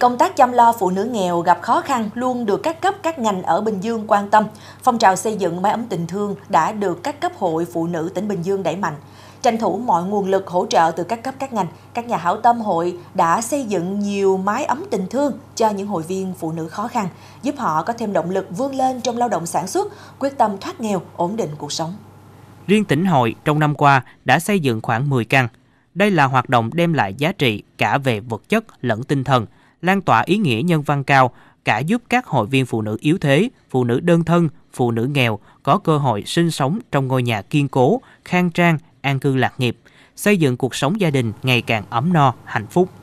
Công tác chăm lo phụ nữ nghèo gặp khó khăn luôn được các cấp các ngành ở Bình Dương quan tâm. Phong trào xây dựng mái ấm tình thương đã được các cấp hội phụ nữ tỉnh Bình Dương đẩy mạnh. Tranh thủ mọi nguồn lực hỗ trợ từ các cấp các ngành, các nhà hảo tâm hội đã xây dựng nhiều mái ấm tình thương cho những hội viên phụ nữ khó khăn, giúp họ có thêm động lực vươn lên trong lao động sản xuất, quyết tâm thoát nghèo, ổn định cuộc sống. Riêng tỉnh hội trong năm qua đã xây dựng khoảng 10 căn. Đây là hoạt động đem lại giá trị cả về vật chất lẫn tinh thần – lan tỏa ý nghĩa nhân văn cao, cả giúp các hội viên phụ nữ yếu thế, phụ nữ đơn thân, phụ nữ nghèo có cơ hội sinh sống trong ngôi nhà kiên cố, khang trang, an cư lạc nghiệp, xây dựng cuộc sống gia đình ngày càng ấm no, hạnh phúc.